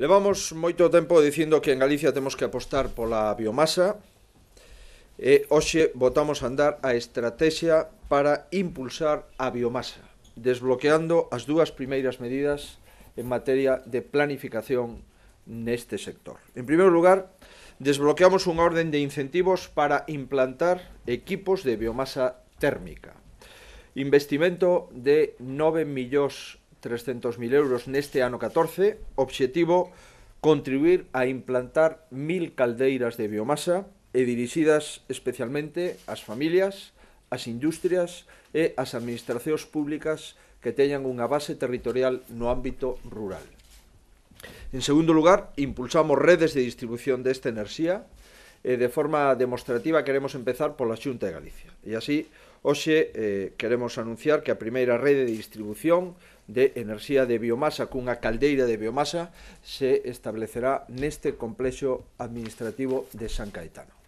Levamos moito tempo dicindo que en Galicia temos que apostar pola biomasa e hoxe votamos a andar a estrategia para impulsar a biomasa, desbloqueando as dúas primeiras medidas en materia de planificación neste sector. En primeiro lugar, desbloqueamos unha orden de incentivos para implantar equipos de biomasa térmica. Investimento de 9 millóns 300.000 euros neste ano 14, obxectivo contribuir a implantar mil caldeiras de biomasa e dirixidas especialmente ás familias, ás industrias e ás administracións públicas que teñan unha base territorial no ámbito rural. En segundo lugar, impulsamos redes de distribución desta enerxía e eh, de forma demostrativa queremos empezar pola Xunta de Galicia. E así, hoxe eh, queremos anunciar que a primeira rede de distribución de enerxía de biomasa cunha caldeira de biomasa se establecerá neste complexo administrativo de San Caetano.